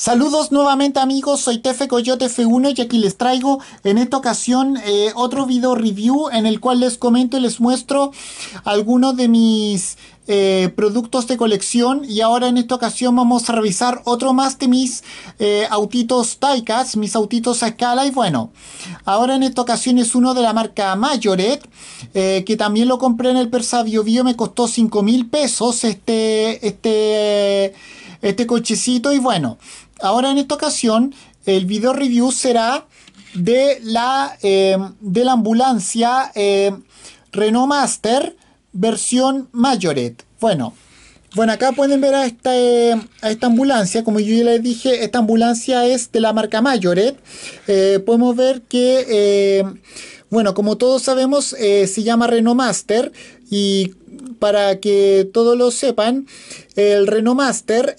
Saludos nuevamente amigos, soy Tefe Coyote F1 y aquí les traigo en esta ocasión eh, otro video review en el cual les comento y les muestro algunos de mis eh, productos de colección y ahora en esta ocasión vamos a revisar otro más de mis eh, autitos Taikas, mis autitos a escala y bueno, ahora en esta ocasión es uno de la marca Mayoret que también lo compré en el Persa Bio, Bio me costó 5 mil pesos este, este, este cochecito y bueno, ahora en esta ocasión el video review será de la, eh, de la ambulancia eh, Renault Master versión Majoret. Bueno, bueno, acá pueden ver a esta, eh, a esta ambulancia. Como yo ya les dije, esta ambulancia es de la marca Majoret. podemos ver que, bueno, como todos sabemos, se llama Renault Master. Y para que todos lo sepan, el Renault Master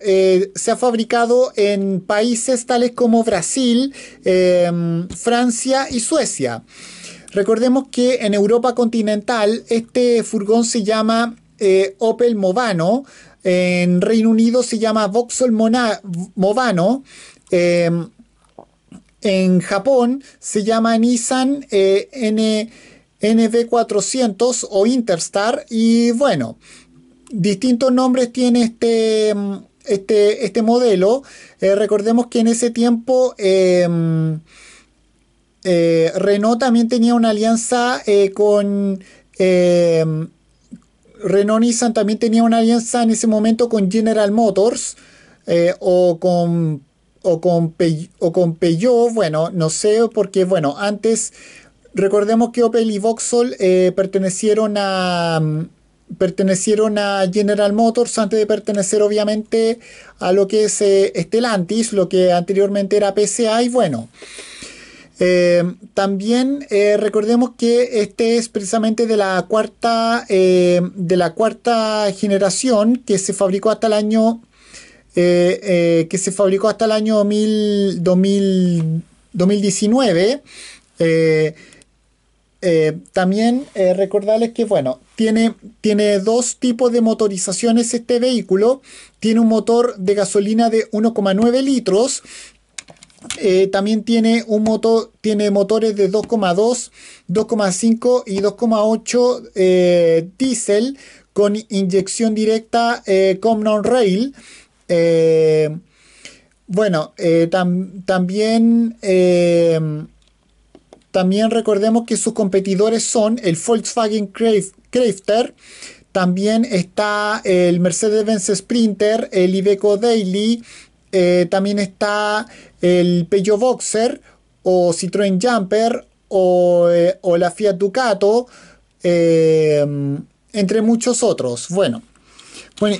eh, se, ha fabricado en países tales como Brasil, eh, Francia y Suecia. Recordemos que en Europa continental este furgón se llama eh, Opel Movano, en Reino Unido se llama Vauxhall Movano, en Japón se llama Nissan N NV400 o Interstar y bueno, distintos nombres tiene este, mm, este, este modelo. Eh, recordemos que en ese tiempo em, eh, Renault también tenía una alianza eh, con... Em, Renault Nissan también tenía una alianza en ese momento con General Motors o con con, o con Peugeot, bueno, no sé, porque bueno, antes recordemos que Opel y Vauxhall pertenecieron a, mm, pertenecieron a General Motors antes de pertenecer obviamente a lo que es Estelantis, eh, Stellantis, lo que anteriormente era PSA y bueno. Eh, también eh, recordemos que este es precisamente de la cuarta de la cuarta generación que se fabricó hasta el año que se fabricó hasta el año 2000, 2019 eh, también eh, recordarles que, bueno, tiene, tiene dos tipos de motorizaciones este vehículo. Tiene un motor de gasolina de 1,9 litros. Eh, también tiene un motor, tiene motores de 2,2, 2,5 y 2,8 diésel con inyección directa Comnon Rail. bueno, también también recordemos que sus competidores son el Volkswagen Crafter, también está el Mercedes-Benz Sprinter, el Iveco Daily, eh, también está el Peugeot Boxer o Citroën Jumper o, eh, la Fiat Ducato, em, entre muchos otros. Bueno,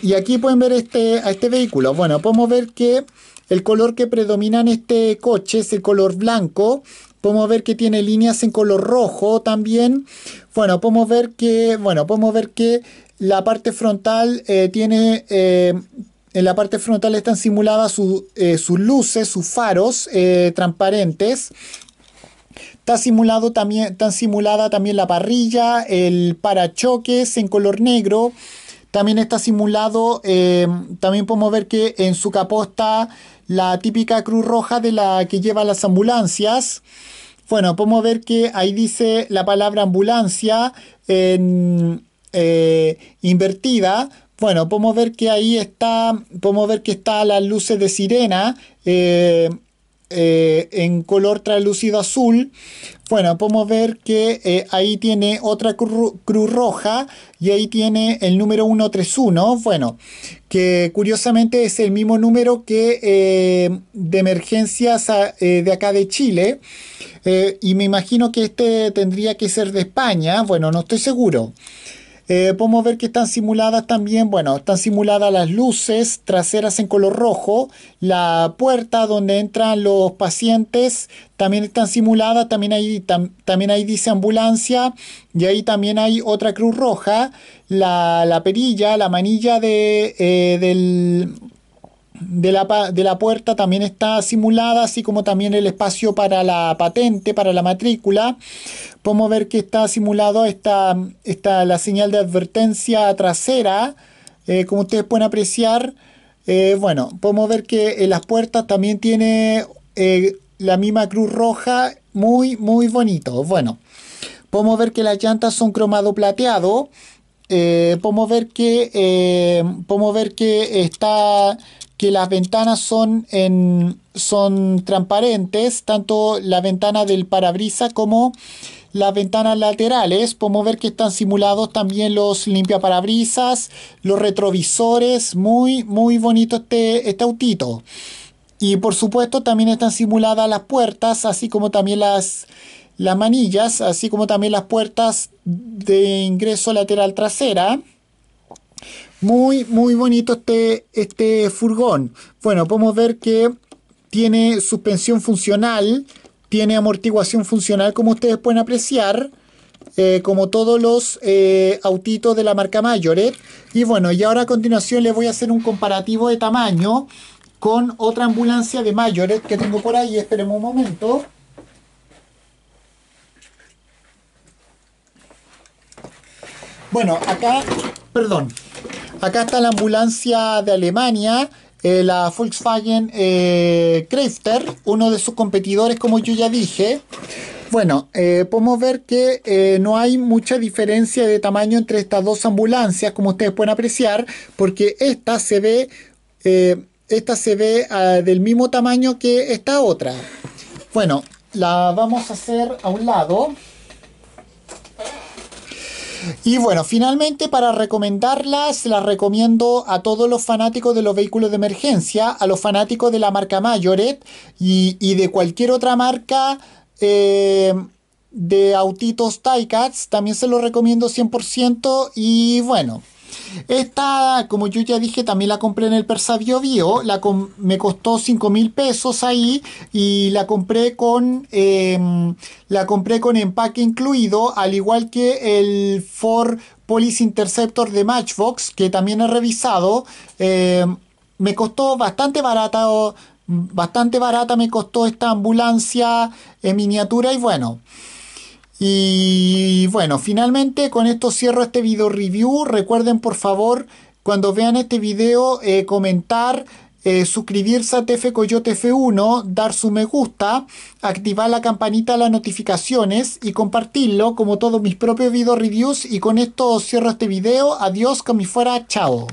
y aquí pueden ver este, a este vehículo. Bueno, podemos ver que el color que predomina en este coche es el color blanco Podemos ver que tiene líneas en color rojo también. Bueno, podemos ver que, bueno, podemos ver que la parte frontal eh, tiene... Eh, en la parte frontal están simuladas eh, sus luces, sus faros transparentes. Está, simulado también, está simulada también la parrilla, el parachoques en color negro. También está simulado, em, también podemos ver que en su capó la típica cruz roja de la que lleva las ambulancias. Bueno, podemos ver que ahí dice la palabra ambulancia eh, invertida. Bueno, podemos ver que ahí está, podemos ver que está las luces de sirena. Eh, eh, en color translúcido azul, bueno, podemos ver que eh, ahí tiene otra cruz, roja y ahí tiene el número 131, bueno, que curiosamente es el mismo número que eh, de emergencias de acá de Chile, y me imagino que este tendría que ser de España, bueno, no estoy seguro. Eh, podemos ver que están simuladas también, bueno, están simuladas las luces traseras en color rojo, la puerta donde entran los pacientes también están simuladas, también ahí, también dice ambulancia y ahí también hay otra cruz roja, la, perilla, la manilla de, eh, del de la, puerta también está simulada, así como también el espacio para la patente, para la matrícula. Podemos ver que está simulado esta, la señal de advertencia trasera, eh, como ustedes pueden apreciar. Eh, bueno, podemos ver que eh, las puertas también tiene la misma cruz roja, muy, muy bonito. Bueno, podemos ver que las llantas son cromado plateado. podemos ver que podemos ver que está que las ventanas son, son transparentes, tanto la ventana del parabrisas como las ventanas laterales. Podemos ver que están simulados también los limpiaparabrisas, los retrovisores. Muy, muy bonito este, este autito. Y por supuesto también están simuladas las puertas, así como también las manillas, así como también las puertas de ingreso lateral trasera. Muy, muy bonito este, este furgón. Bueno, podemos ver que tiene suspensión funcional, tiene amortiguación funcional, como ustedes pueden apreciar. Eh, como todos los eh, autitos de la marca Mayoret. Y bueno, y ahora a continuación les voy a hacer un comparativo de tamaño con otra ambulancia de Mayoret que tengo por ahí. Esperemos un momento. Bueno, acá, perdón, Acá está la ambulancia de Alemania, eh, la Volkswagen eh, uno de sus competidores, como yo ya dije. Bueno, eh, podemos ver que eh, no hay mucha diferencia de tamaño entre estas dos ambulancias, como ustedes pueden apreciar, porque esta se ve, esta se ve ah, del mismo tamaño que esta otra. Bueno, la vamos a hacer a un lado. Y bueno, finalmente para recomendarlas, las recomiendo a todos los fanáticos de los vehículos de emergencia, a los fanáticos de la marca Mayoret y, de cualquier otra marca. Eh, de autitos Tycats, también se los recomiendo 100% y bueno, esta, como yo ya dije, también la compré en el Persabio Bio La me costó 5 mil pesos ahí y la compré con em, la compré con empaque incluido, al igual que el Ford Police Interceptor de Matchbox, que también he revisado. Em, me costó bastante barata, bastante barata me costó esta ambulancia en miniatura y bueno. Y bueno, finalmente con esto cierro este video review. Recuerden por favor, cuando vean este video, eh, comentar. Eh, suscribirse a TF Coyote F1, dar su me gusta, activar la campanita de las notificaciones y compartirlo como todos mis propios video reviews y con esto cierro este video, adiós, como mi fuera, chao.